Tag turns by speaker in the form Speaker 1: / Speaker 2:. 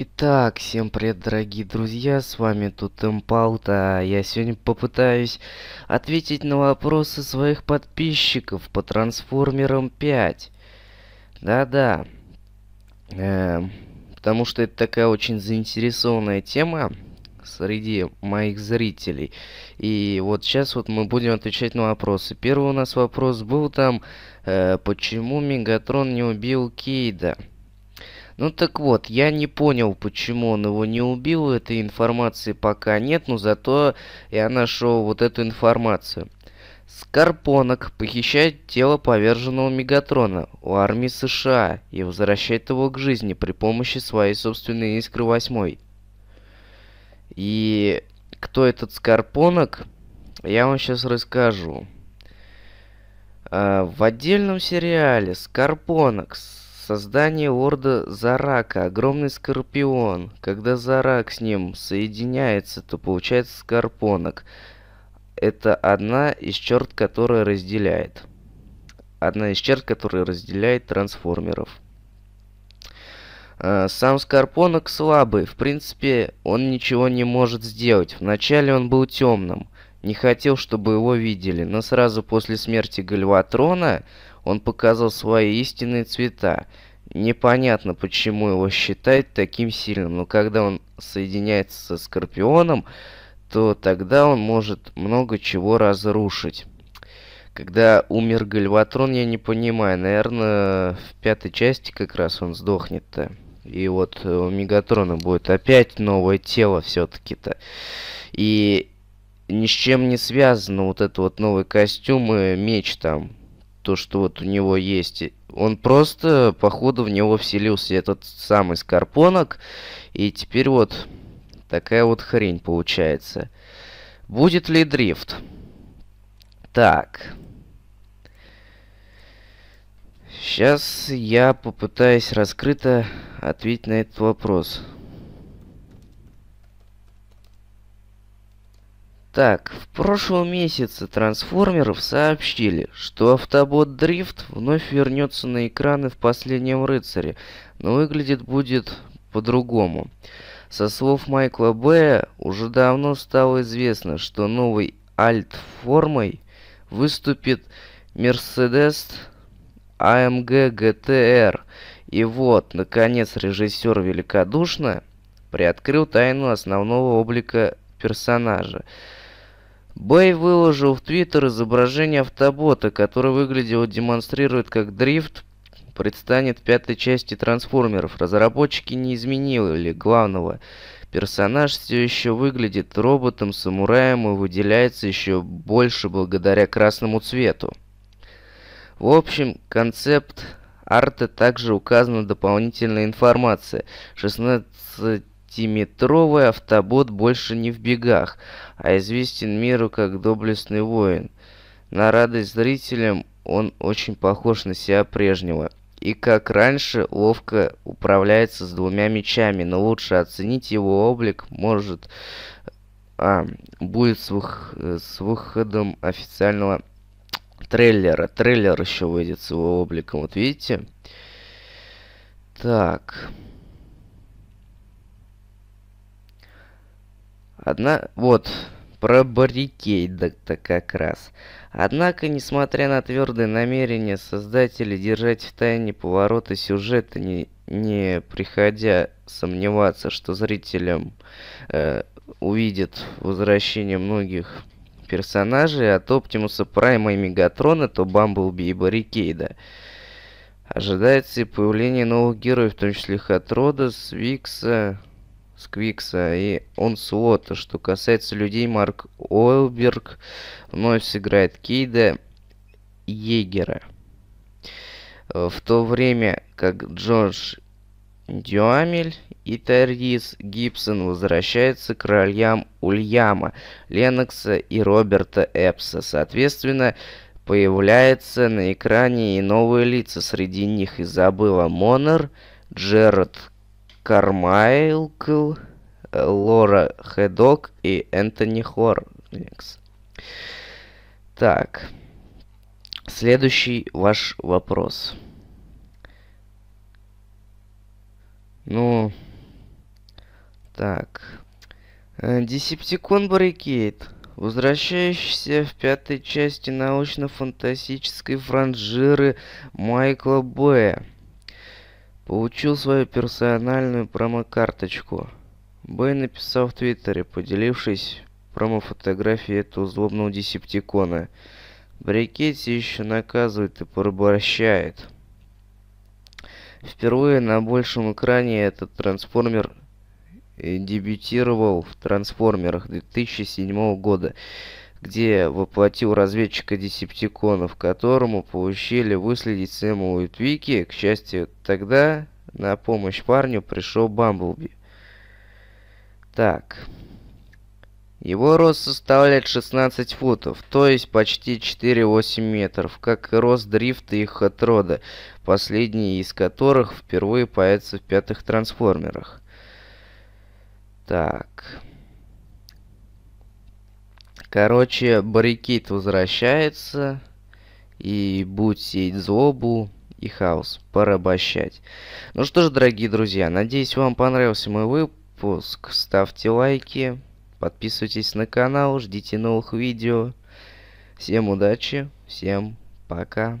Speaker 1: Итак, всем привет, дорогие друзья, с вами тут Импалта. Я сегодня попытаюсь ответить на вопросы своих подписчиков по Трансформерам 5. Да-да. Эм, потому что это такая очень заинтересованная тема среди моих зрителей. И вот сейчас вот мы будем отвечать на вопросы. Первый у нас вопрос был там, э, почему Мегатрон не убил Кейда? Ну так вот, я не понял, почему он его не убил, этой информации пока нет, но зато я нашел вот эту информацию. Скорпонок похищает тело поверженного Мегатрона у армии США и возвращает его к жизни при помощи своей собственной искры восьмой. И кто этот Скорпонок, я вам сейчас расскажу. А, в отдельном сериале Скорпонокс Создание лорда Зарака. Огромный скорпион. Когда Зарак с ним соединяется, то получается скорпонок. Это одна из черт, которая разделяет. Одна из черт, которая разделяет трансформеров. Э, сам Скорпонок слабый, в принципе, он ничего не может сделать. Вначале он был темным, не хотел, чтобы его видели, но сразу после смерти Гальватрона он показал свои истинные цвета. Непонятно, почему его считают таким сильным, но когда он соединяется со Скорпионом, то тогда он может много чего разрушить. Когда умер Гальватрон, я не понимаю, наверное, в пятой части как раз он сдохнет-то. И вот у Мегатрона будет опять новое тело все-таки-то. И ни с чем не связано вот этот вот новый костюм и меч там то, что вот у него есть. Он просто, походу, в него вселился этот самый Скорпонок. И теперь вот такая вот хрень получается. Будет ли дрифт? Так. Сейчас я попытаюсь раскрыто ответить на этот вопрос. Так, в прошлом месяце трансформеров сообщили, что автобот Дрифт вновь вернется на экраны в последнем рыцаре, но выглядит будет по-другому. Со слов Майкла Бэя уже давно стало известно, что новой альт-формой выступит Mercedes AMG GTR. И вот, наконец, режиссер великодушно приоткрыл тайну основного облика персонажа. Бэй выложил в Твиттер изображение автобота, который выглядел и демонстрирует как дрифт, предстанет в пятой части трансформеров. Разработчики не изменили главного. Персонаж все еще выглядит роботом, самураем и выделяется еще больше благодаря красному цвету. В общем, концепт арта также указана дополнительная информация. 16 Пятиметровый автобот больше не в бегах, а известен миру как доблестный воин. На радость зрителям он очень похож на себя прежнего. И как раньше, ловко управляется с двумя мечами, но лучше оценить его облик может а, будет с, вых... с выходом официального трейлера. Трейлер еще выйдет с его обликом, вот видите? Так. Одна... Вот, про баррикейда-то как раз. Однако, несмотря на твердые намерения создателей держать в тайне повороты сюжета, не, не приходя сомневаться, что зрителям э, увидят возвращение многих персонажей от Оптимуса Прайма и Мегатрона, то Бамблби и Баррикейда. Ожидается и появление новых героев, в том числе Хатрода, Свикса, Сквикса и он слота. Что касается людей, Марк Ойлберг вновь сыграет Кейда Егера. Э, в то время как Джордж Дюамель и Тарис Гибсон возвращаются к ролям Ульяма, Ленокса и Роберта Эпса. Соответственно, появляется на экране и новые лица. Среди них и забыла Монер, Джеред Кармайкл, Лора Хедок и Энтони Хорникс. Так, следующий ваш вопрос. Ну, так. Э, Десептикон Баррикейд, возвращающийся в пятой части научно-фантастической франжиры Майкла Б. Получил свою персональную промокарточку. карточку написал в Твиттере, поделившись промофотографией этого злобного десептикона. Брикетти еще наказывает и порабощает. Впервые на большом экране этот трансформер дебютировал в «Трансформерах» 2007 года где воплотил разведчика десептиконов, которому получили выследить Сэма Уитвики. К счастью, тогда на помощь парню пришел Бамблби. Так. Его рост составляет 16 футов, то есть почти 4,8 метров, как и рост дрифта и хатрода, последний из которых впервые появится в пятых трансформерах. Так. Короче, Барикит возвращается. И будет сеять злобу и хаос. Порабощать. Ну что ж, дорогие друзья, надеюсь, вам понравился мой выпуск. Ставьте лайки. Подписывайтесь на канал, ждите новых видео. Всем удачи, всем пока.